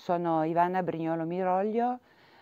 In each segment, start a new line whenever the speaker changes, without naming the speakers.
sono Ivana Brignolo Miroglio,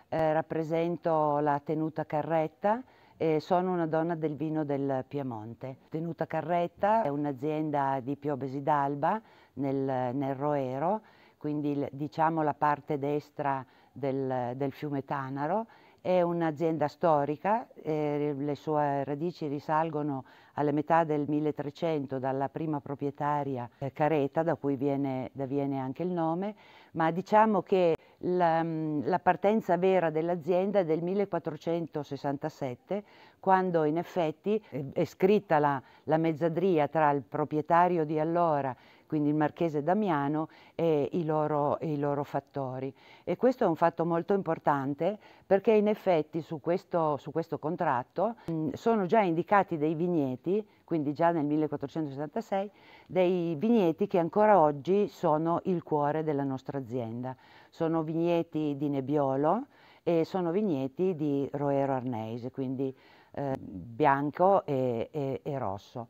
eh, rappresento la tenuta Carretta e sono una donna del vino del Piemonte. Tenuta Carretta è un'azienda di Piovesi d'Alba nel, nel, Roero, quindi diciamo la parte destra del, del fiume Tanaro è un'azienda storica, eh, le sue radici risalgono alla metà del 1300 dalla prima proprietaria eh, Careta, da cui viene, da viene, anche il nome, ma diciamo che la, mm, la partenza vera dell'azienda è del 1467, quando in effetti è, eh, è scritta la, la mezzadria tra il proprietario di allora quindi il Marchese Damiano e i loro, i loro fattori. E questo è un fatto molto importante perché in effetti su questo, su questo contratto mh, mm, sono già indicati dei vigneti, quindi già nel 1476, dei vigneti che ancora oggi sono il cuore della nostra azienda. Sono vigneti di Nebbiolo e sono vigneti di Roero Arneise, quindi eh, bianco e, e, e rosso.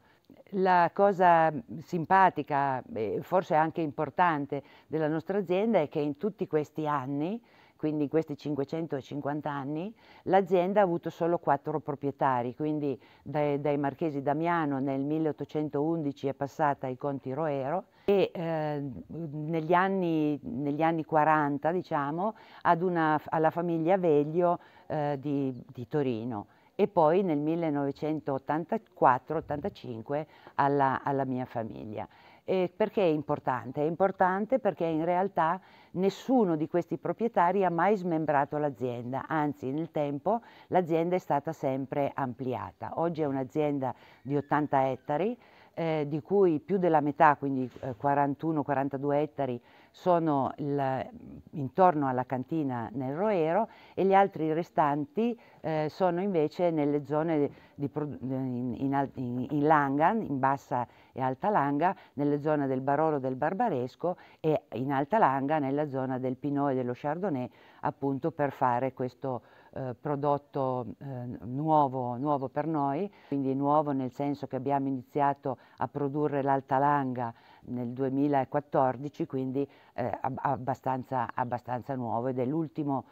La cosa simpatica e forse anche importante della nostra azienda è che in tutti questi anni, quindi in questi 550 anni, l'azienda ha avuto solo quattro proprietari, quindi dai, dai, Marchesi Damiano nel 1811 è passata ai Conti Roero e eh, negli, anni, negli, anni, 40 diciamo, una, alla famiglia Veglio eh, di, di Torino e poi nel 1984-85 alla, alla, mia famiglia. E perché è importante? È importante perché in realtà nessuno di questi proprietari ha mai smembrato l'azienda, anzi nel tempo l'azienda è stata sempre ampliata. Oggi è un'azienda di 80 ettari, eh, di cui più della metà, quindi 41-42 eh, ettari, sono il, intorno alla cantina nel Roero e gli altri restanti eh, sono invece nelle zone di, in, in, in, Langan, in bassa e alta Langa, nelle zone del Barolo del Barbaresco e in alta Langa nella zona del Pinot e dello Chardonnay appunto per fare questo eh, prodotto eh, nuovo, nuovo per noi, quindi nuovo nel senso che abbiamo iniziato a produrre l'alta Langa nel 2014, quindi eh, abbastanza, abbastanza, nuovo ed è l'ultimo,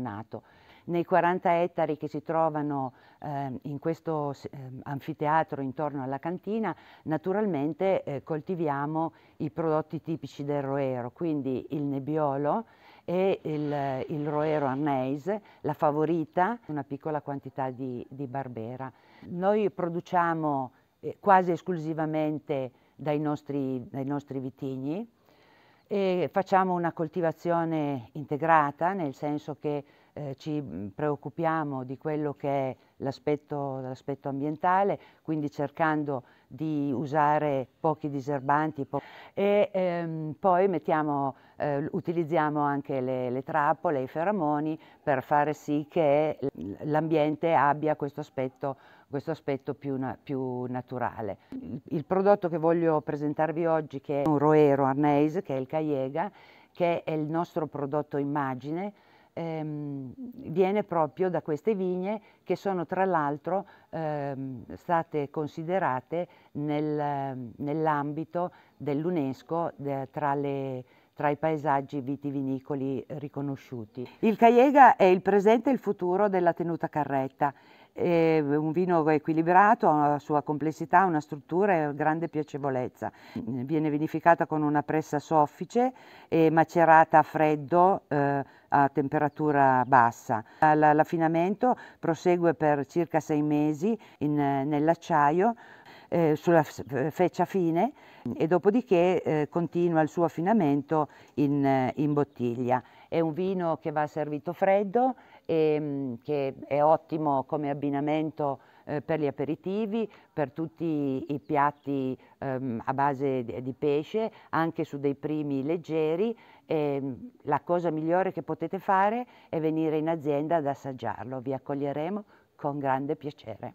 nato. Nei 40 ettari che si trovano eh, in questo eh, anfiteatro intorno alla cantina, naturalmente eh, coltiviamo i prodotti tipici del roero, quindi il nebbiolo, e il, il, roero arnese, la favorita, una piccola quantità di, di barbera. Noi produciamo eh, quasi esclusivamente dai nostri, dai nostri vitigni. E facciamo una coltivazione integrata, nel senso che eh, ci mm, preoccupiamo di quello che è l'aspetto, ambientale, quindi cercando di usare pochi diserbanti. Po e ehm, poi mettiamo, eh, utilizziamo anche le, le trappole, i feromoni per fare sì che l'ambiente abbia questo aspetto questo aspetto più, più naturale. Il, il, prodotto che voglio presentarvi oggi che è un Roero Arneis, che è il Caiega, che è il nostro prodotto immagine, ehm, viene proprio da queste vigne che sono tra l'altro ehm, state considerate nel, nell'ambito dell'UNESCO de, tra le tra i paesaggi vitivinicoli riconosciuti. Il Caiega è il presente e il futuro della tenuta Carretta, è un vino equilibrato, ha una sua complessità, una struttura e una grande piacevolezza. Viene vinificata con una pressa soffice e macerata a freddo eh, a temperatura bassa. L'affinamento prosegue per circa sei mesi in, nell'acciaio eh, sulla feccia fine e dopodiché eh, continua il suo affinamento in, eh, in, bottiglia. È un vino che va servito freddo e ehm, che è ottimo come abbinamento eh, per gli aperitivi, per tutti i piatti ehm, a base di pesce, anche su dei primi leggeri. Ehm, la cosa migliore che potete fare è venire in azienda ad assaggiarlo. Vi accoglieremo con grande piacere.